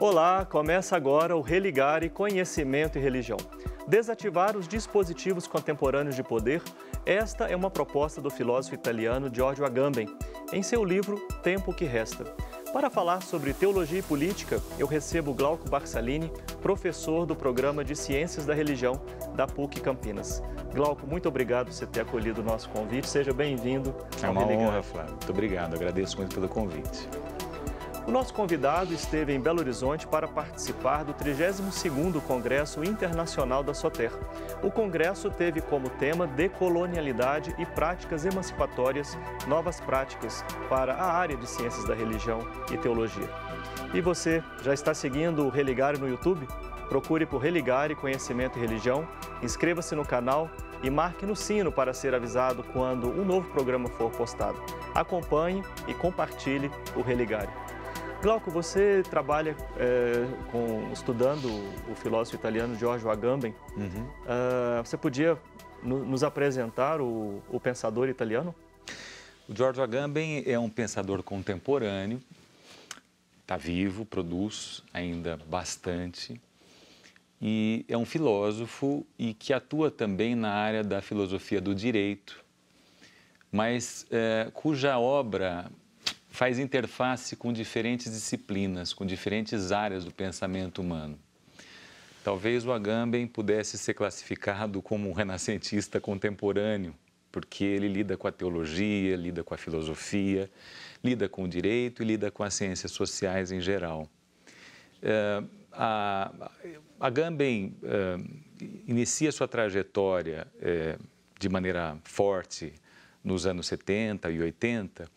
Olá, começa agora o Religare Conhecimento e Religião. Desativar os dispositivos contemporâneos de poder, esta é uma proposta do filósofo italiano Giorgio Agamben, em seu livro Tempo que Resta. Para falar sobre teologia e política, eu recebo Glauco Barsalini, professor do programa de Ciências da Religião da PUC Campinas. Glauco, muito obrigado por você ter acolhido o nosso convite. Seja bem-vindo. É uma honra, Flávio. Muito obrigado. Agradeço muito pelo convite. O nosso convidado esteve em Belo Horizonte para participar do 32º Congresso Internacional da Soter. O congresso teve como tema Decolonialidade e Práticas Emancipatórias, Novas Práticas para a área de Ciências da Religião e Teologia. E você, já está seguindo o Religare no YouTube? Procure por Religare Conhecimento e Religião, inscreva-se no canal e marque no sino para ser avisado quando um novo programa for postado. Acompanhe e compartilhe o Religare. Glauco, você trabalha é, com, estudando o filósofo italiano Giorgio Agamben. Uhum. Uh, você podia no, nos apresentar o, o pensador italiano? O Giorgio Agamben é um pensador contemporâneo, está vivo, produz ainda bastante, e é um filósofo e que atua também na área da filosofia do direito, mas é, cuja obra faz interface com diferentes disciplinas, com diferentes áreas do pensamento humano. Talvez o Agamben pudesse ser classificado como um renascentista contemporâneo, porque ele lida com a teologia, lida com a filosofia, lida com o direito e lida com as ciências sociais em geral. Uh, a, Agamben uh, inicia sua trajetória uh, de maneira forte nos anos 70 e 80,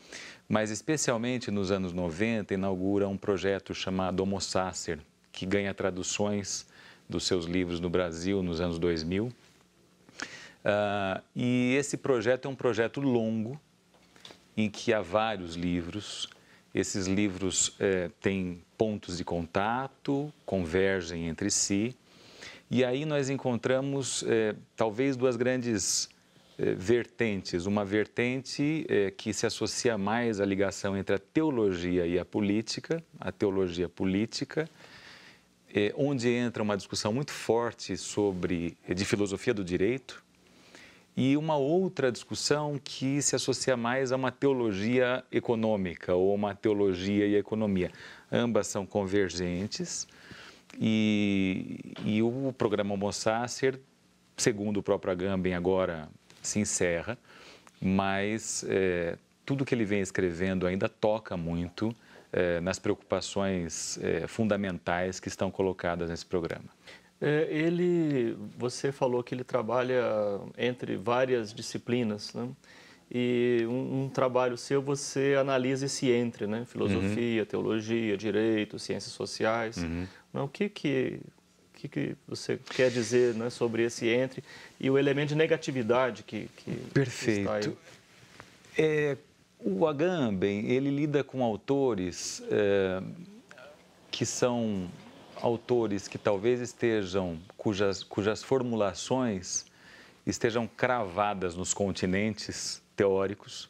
mas especialmente nos anos 90 inaugura um projeto chamado Homo Sacer, que ganha traduções dos seus livros no Brasil nos anos 2000. Uh, ah, e esse projeto é um projeto longo, em que há vários livros. Esses livros é, têm pontos de contato, convergem entre si. E aí nós encontramos é, talvez duas grandes eh, vertentes. Uma vertente é, que se associa mais à ligação entre a teologia e a política, a teologia política, é, onde entra uma discussão muito forte sobre de filosofia do direito e uma outra discussão que se associa mais a uma teologia econômica ou uma teologia e economia. Ambas são convergentes e, e o programa Homo Sacer segundo o próprio Agamben agora se encerra, mas é, tudo que ele vem escrevendo ainda toca muito é, nas preocupações é, fundamentais que estão colocadas nesse programa. É, ele, você falou que ele trabalha entre várias disciplinas, né? E um, um, trabalho seu você analisa esse entre, né? Filosofia, uhum. teologia, direito, ciências sociais. Uhum. Não, o que que que, que você quer dizer né, sobre esse entre e o elemento de negatividade que, que Perfeito. está aí? É, o Agamben, ele lida com autores é, que são autores que talvez estejam, cujas, cujas formulações estejam cravadas nos continentes teóricos,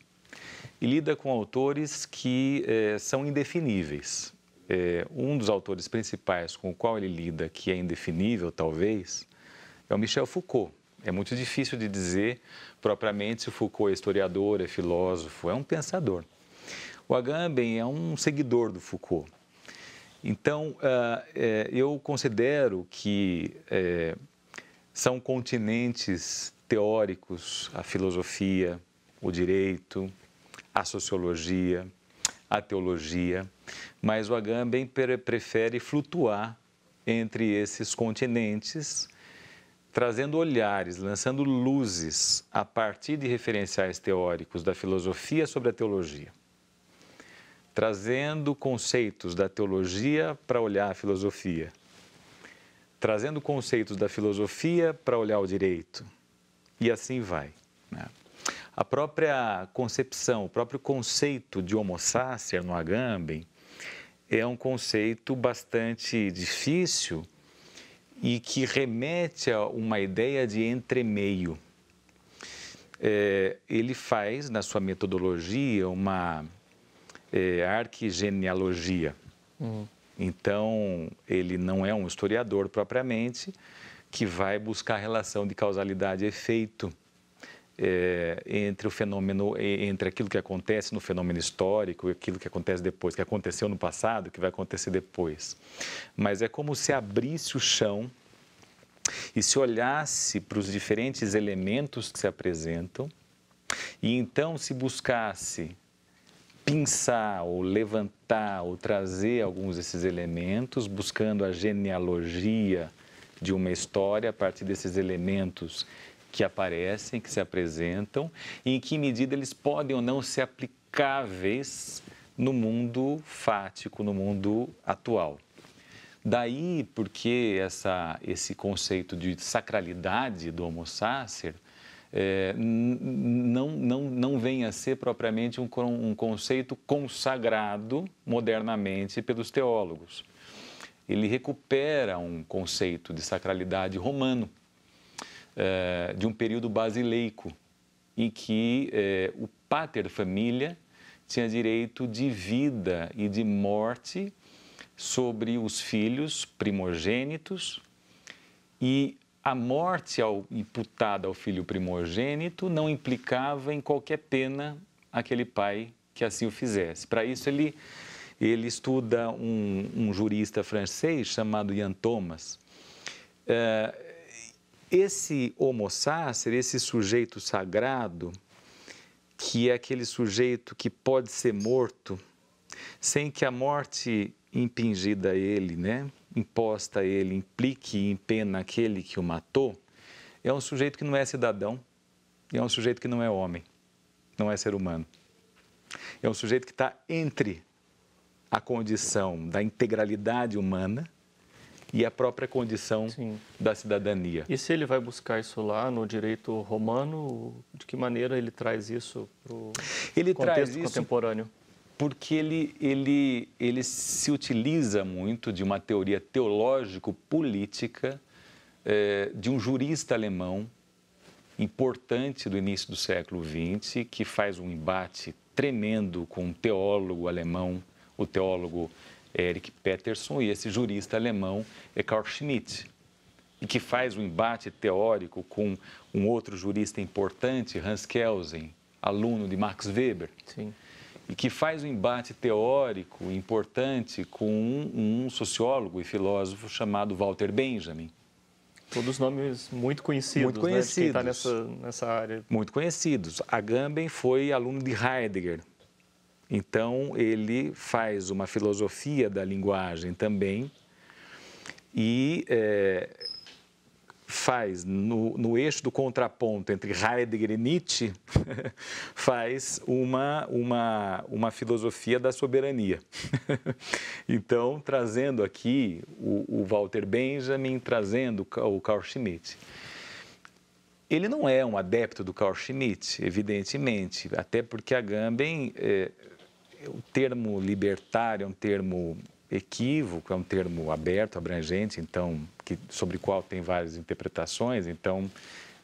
e lida com autores que é, são indefiníveis é, um dos autores principais com o qual ele lida, que é indefinível talvez, é o Michel Foucault. É muito difícil de dizer propriamente se o Foucault é historiador, é filósofo, é um pensador. O Agamben é um seguidor do Foucault. Então, ah, é, eu considero que é, são continentes teóricos a filosofia, o direito, a sociologia, a teologia mas o Agamben prefere flutuar entre esses continentes, trazendo olhares, lançando luzes a partir de referenciais teóricos da filosofia sobre a teologia, trazendo conceitos da teologia para olhar a filosofia, trazendo conceitos da filosofia para olhar o direito, e assim vai. Né? A própria concepção, o próprio conceito de homo sacer no Agamben, é um conceito bastante difícil e que remete a uma ideia de entremeio. É, ele faz, na sua metodologia, uma é, arquigenealogia. Uhum. Então, ele não é um historiador propriamente que vai buscar relação de causalidade e efeito é, entre o fenômeno, entre aquilo que acontece no fenômeno histórico e aquilo que acontece depois, que aconteceu no passado, que vai acontecer depois. Mas é como se abrisse o chão e se olhasse para os diferentes elementos que se apresentam e então se buscasse pinçar ou levantar ou trazer alguns desses elementos, buscando a genealogia de uma história a partir desses elementos que aparecem, que se apresentam e em que medida eles podem ou não ser aplicáveis no mundo fático, no mundo atual. Daí porque essa, esse conceito de sacralidade do Homo sacer é, não, não, não vem a ser propriamente um, um conceito consagrado modernamente pelos teólogos. Ele recupera um conceito de sacralidade romano, eh, de um período basileico, em que eh, o pater família tinha direito de vida e de morte sobre os filhos primogênitos e a morte ao, imputada ao filho primogênito não implicava em qualquer pena aquele pai que assim o fizesse. Para isso ele ele estuda um, um, jurista francês chamado Ian Thomas. Eh, esse homo sacer, esse sujeito sagrado, que é aquele sujeito que pode ser morto sem que a morte impingida a ele, né, imposta a ele, implique e impena aquele que o matou, é um sujeito que não é cidadão e é um sujeito que não é homem, não é ser humano. É um sujeito que está entre a condição da integralidade humana e a própria condição Sim. da cidadania. E se ele vai buscar isso lá no direito romano, de que maneira ele traz isso para o contexto traz isso contemporâneo? Porque ele, ele, ele se utiliza muito de uma teoria teológico-política eh, de um jurista alemão importante do início do século XX, que faz um embate tremendo com um teólogo alemão, o teólogo Eric Peterson e esse jurista alemão Karl Schmidt, e que faz um embate teórico com um outro jurista importante, Hans Kelsen, aluno de Max Weber. Sim e que faz um embate teórico importante com um, um, sociólogo e filósofo chamado Walter Benjamin. Todos nomes muito conhecidos, muito conhecidos. Né, de quem está nessa, nessa área. Muito conhecidos. Agamben foi aluno de Heidegger, então, ele faz uma filosofia da linguagem também e é, faz, no, no, eixo do contraponto entre Heidegger e Nietzsche, faz uma, uma, uma filosofia da soberania. então, trazendo aqui o, o Walter Benjamin, trazendo o Carl Schmitt. Ele não é um adepto do Carl Schmitt, evidentemente, até porque a Gambem... É, o termo libertário é um termo equívoco, é um termo aberto, abrangente, então que, sobre o qual tem várias interpretações, então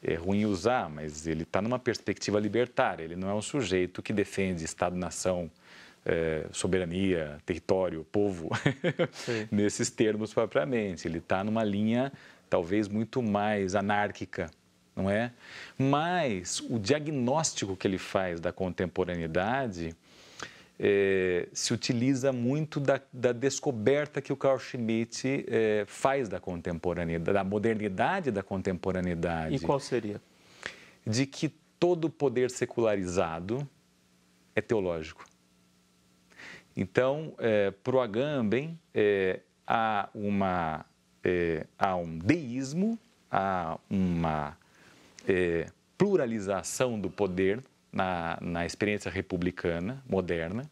é ruim usar, mas ele está numa perspectiva libertária, ele não é um sujeito que defende Estado-nação, é, soberania, território, povo, nesses termos propriamente. Ele está numa linha talvez muito mais anárquica, não é? Mas o diagnóstico que ele faz da contemporaneidade é, se utiliza muito da, da, descoberta que o Carl Schmitt é, faz da contemporaneidade, da modernidade da contemporaneidade. E qual seria? De que todo poder secularizado é teológico. Então, é, para o Agamben, é, há, uma, é, há um deísmo, há uma é, pluralização do poder na, na experiência republicana moderna.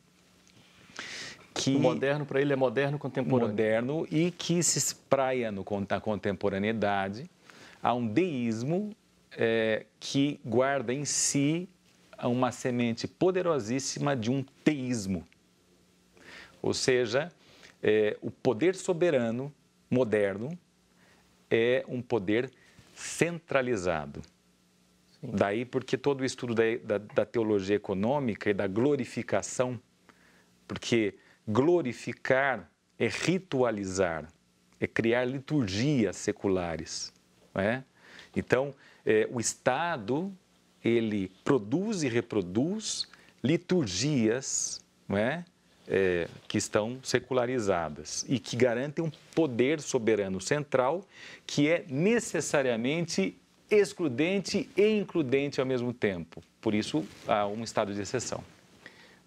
Que o moderno para ele é moderno contemporâneo. Moderno e que se espraia no, na contemporaneidade a um deísmo é, que guarda em si uma semente poderosíssima de um teísmo. Ou seja, é, o poder soberano moderno é um poder centralizado. Sim. Daí porque todo o estudo da, da, da teologia econômica e da glorificação, porque glorificar é ritualizar, é criar liturgias seculares. Né? Então, é, o Estado, ele produz e reproduz liturgias né, é, que estão secularizadas e que garantem um poder soberano central que é necessariamente excludente e includente ao mesmo tempo. Por isso, há um estado de exceção.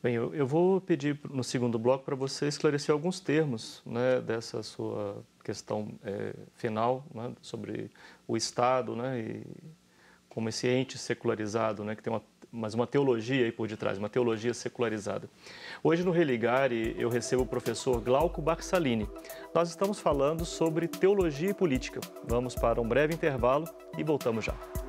Bem, eu, eu vou pedir no segundo bloco para você esclarecer alguns termos né, dessa sua questão é, final né, sobre o Estado né, e como esse ente secularizado, né, que tem uma mas uma teologia aí por detrás, uma teologia secularizada. Hoje no Religare eu recebo o professor Glauco Barsalini. Nós estamos falando sobre teologia e política. Vamos para um breve intervalo e voltamos já.